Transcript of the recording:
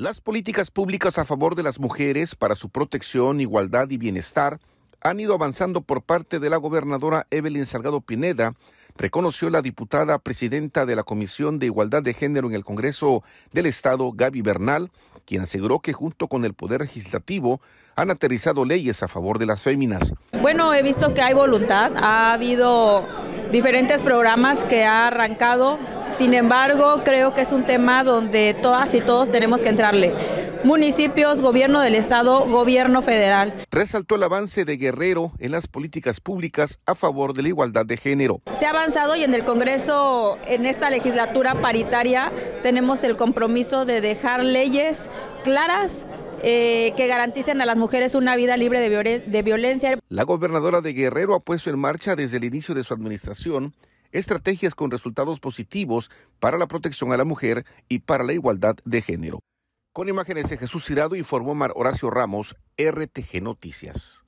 Las políticas públicas a favor de las mujeres para su protección, igualdad y bienestar han ido avanzando por parte de la gobernadora Evelyn Salgado Pineda, reconoció la diputada presidenta de la Comisión de Igualdad de Género en el Congreso del Estado, Gaby Bernal, quien aseguró que junto con el Poder Legislativo han aterrizado leyes a favor de las féminas. Bueno, he visto que hay voluntad, ha habido diferentes programas que ha arrancado sin embargo, creo que es un tema donde todas y todos tenemos que entrarle. Municipios, gobierno del Estado, gobierno federal. Resaltó el avance de Guerrero en las políticas públicas a favor de la igualdad de género. Se ha avanzado y en el Congreso, en esta legislatura paritaria, tenemos el compromiso de dejar leyes claras eh, que garanticen a las mujeres una vida libre de, violencia. La gobernadora de Guerrero ha puesto en marcha desde el inicio de su administración estrategias con resultados positivos para la protección a la mujer y para la igualdad de género. Con imágenes de Jesús Cirado informó Mar Horacio Ramos, RTG Noticias.